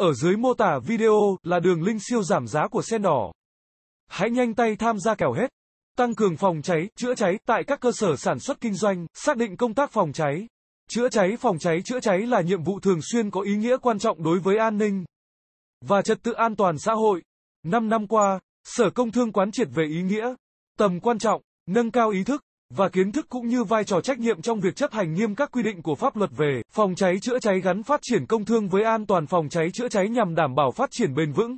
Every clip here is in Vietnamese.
Ở dưới mô tả video là đường link siêu giảm giá của sen đỏ. Hãy nhanh tay tham gia kèo hết. Tăng cường phòng cháy, chữa cháy tại các cơ sở sản xuất kinh doanh, xác định công tác phòng cháy. Chữa cháy phòng cháy chữa cháy là nhiệm vụ thường xuyên có ý nghĩa quan trọng đối với an ninh và trật tự an toàn xã hội. Năm năm qua, Sở Công Thương quán triệt về ý nghĩa, tầm quan trọng, nâng cao ý thức và kiến thức cũng như vai trò trách nhiệm trong việc chấp hành nghiêm các quy định của pháp luật về phòng cháy chữa cháy gắn phát triển công thương với an toàn phòng cháy chữa cháy nhằm đảm bảo phát triển bền vững.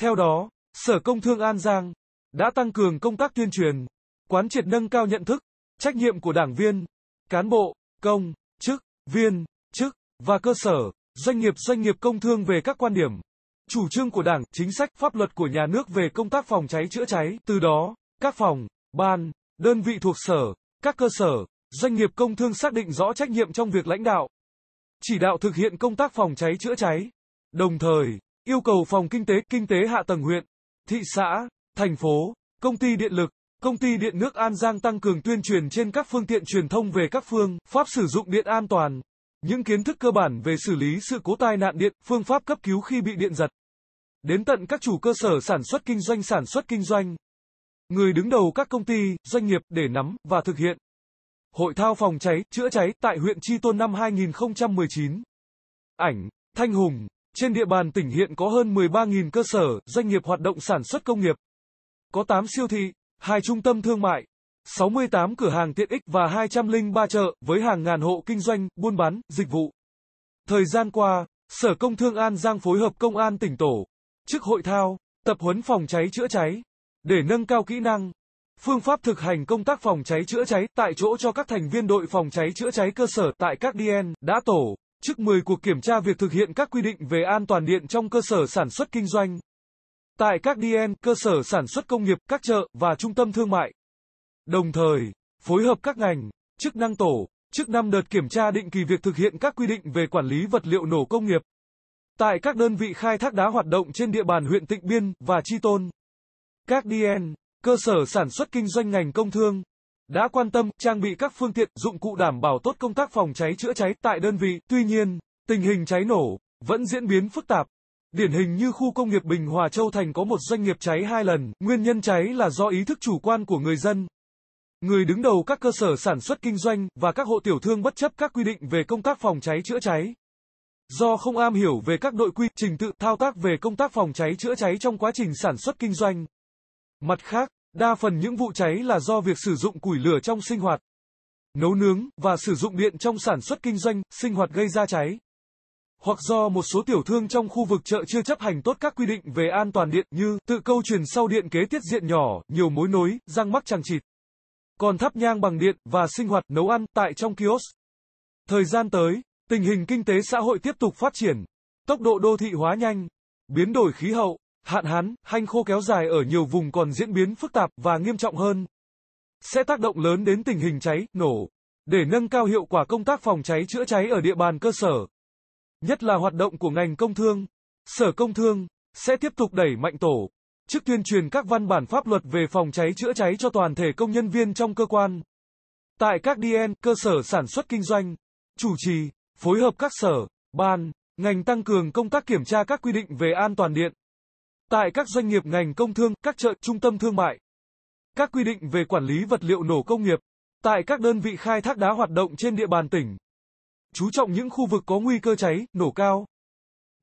Theo đó, Sở Công Thương An Giang đã tăng cường công tác tuyên truyền, quán triệt nâng cao nhận thức, trách nhiệm của đảng viên, cán bộ, công, chức, viên, chức và cơ sở, doanh nghiệp doanh nghiệp công thương về các quan điểm, chủ trương của Đảng, chính sách, pháp luật của nhà nước về công tác phòng cháy chữa cháy. Từ đó, các phòng, ban, đơn vị thuộc sở, các cơ sở, doanh nghiệp công thương xác định rõ trách nhiệm trong việc lãnh đạo, chỉ đạo thực hiện công tác phòng cháy chữa cháy. Đồng thời, yêu cầu phòng kinh tế, kinh tế hạ tầng huyện, thị xã, thành phố, công ty điện lực, công ty điện nước An Giang tăng cường tuyên truyền trên các phương tiện truyền thông về các phương pháp sử dụng điện an toàn, những kiến thức cơ bản về xử lý sự cố tai nạn điện, phương pháp cấp cứu khi bị điện giật. Đến tận các chủ cơ sở sản xuất kinh doanh sản xuất kinh doanh người đứng đầu các công ty, doanh nghiệp để nắm và thực hiện. Hội thao phòng cháy, chữa cháy tại huyện Tri Tôn năm 2019. Ảnh, Thanh Hùng, trên địa bàn tỉnh hiện có hơn 13.000 cơ sở, doanh nghiệp hoạt động sản xuất công nghiệp. Có 8 siêu thị, 2 trung tâm thương mại, 68 cửa hàng tiện ích và 203 chợ, với hàng ngàn hộ kinh doanh, buôn bán, dịch vụ. Thời gian qua, Sở Công Thương An Giang phối hợp Công an tỉnh Tổ, chức hội thao, tập huấn phòng cháy chữa cháy, để nâng cao kỹ năng, phương pháp thực hành công tác phòng cháy chữa cháy tại chỗ cho các thành viên đội phòng cháy chữa cháy cơ sở tại các DN đã tổ chức 10 cuộc kiểm tra việc thực hiện các quy định về an toàn điện trong cơ sở sản xuất kinh doanh. Tại các DN, cơ sở sản xuất công nghiệp, các chợ và trung tâm thương mại. Đồng thời, phối hợp các ngành, chức năng tổ, chức năm đợt kiểm tra định kỳ việc thực hiện các quy định về quản lý vật liệu nổ công nghiệp. Tại các đơn vị khai thác đá hoạt động trên địa bàn huyện Tịnh Biên và Chi Tôn. Các DN, cơ sở sản xuất kinh doanh ngành công thương, đã quan tâm trang bị các phương tiện dụng cụ đảm bảo tốt công tác phòng cháy chữa cháy tại đơn vị. Tuy nhiên, tình hình cháy nổ vẫn diễn biến phức tạp. Điển hình như khu công nghiệp Bình Hòa Châu Thành có một doanh nghiệp cháy hai lần, nguyên nhân cháy là do ý thức chủ quan của người dân. Người đứng đầu các cơ sở sản xuất kinh doanh và các hộ tiểu thương bất chấp các quy định về công tác phòng cháy chữa cháy. Do không am hiểu về các nội quy, trình tự, thao tác về công tác phòng cháy chữa cháy trong quá trình sản xuất kinh doanh. Mặt khác, đa phần những vụ cháy là do việc sử dụng củi lửa trong sinh hoạt, nấu nướng và sử dụng điện trong sản xuất kinh doanh, sinh hoạt gây ra cháy. Hoặc do một số tiểu thương trong khu vực chợ chưa chấp hành tốt các quy định về an toàn điện như tự câu truyền sau điện kế tiết diện nhỏ, nhiều mối nối, răng mắc chằng chịt. Còn thắp nhang bằng điện và sinh hoạt nấu ăn tại trong kiosk. Thời gian tới, tình hình kinh tế xã hội tiếp tục phát triển, tốc độ đô thị hóa nhanh, biến đổi khí hậu hạn hán, hanh khô kéo dài ở nhiều vùng còn diễn biến phức tạp và nghiêm trọng hơn. Sẽ tác động lớn đến tình hình cháy, nổ. Để nâng cao hiệu quả công tác phòng cháy chữa cháy ở địa bàn cơ sở, nhất là hoạt động của ngành công thương, Sở Công Thương sẽ tiếp tục đẩy mạnh tổ chức tuyên truyền các văn bản pháp luật về phòng cháy chữa cháy cho toàn thể công nhân viên trong cơ quan. Tại các DN, cơ sở sản xuất kinh doanh, chủ trì, phối hợp các sở, ban, ngành tăng cường công tác kiểm tra các quy định về an toàn điện, Tại các doanh nghiệp ngành công thương, các chợ, trung tâm thương mại, các quy định về quản lý vật liệu nổ công nghiệp, tại các đơn vị khai thác đá hoạt động trên địa bàn tỉnh, chú trọng những khu vực có nguy cơ cháy, nổ cao,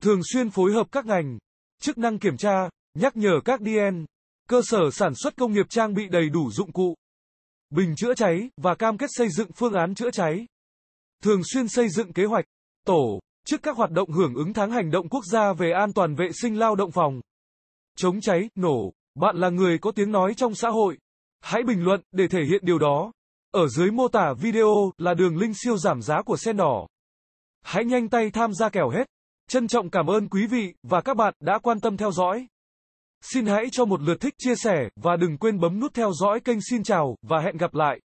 thường xuyên phối hợp các ngành, chức năng kiểm tra, nhắc nhở các DN, cơ sở sản xuất công nghiệp trang bị đầy đủ dụng cụ, bình chữa cháy và cam kết xây dựng phương án chữa cháy. Thường xuyên xây dựng kế hoạch, tổ chức các hoạt động hưởng ứng tháng hành động quốc gia về an toàn vệ sinh lao động phòng chống cháy, nổ. Bạn là người có tiếng nói trong xã hội. Hãy bình luận để thể hiện điều đó. Ở dưới mô tả video là đường link siêu giảm giá của sen đỏ. Hãy nhanh tay tham gia kèo hết. Trân trọng cảm ơn quý vị và các bạn đã quan tâm theo dõi. Xin hãy cho một lượt thích chia sẻ và đừng quên bấm nút theo dõi kênh xin chào và hẹn gặp lại.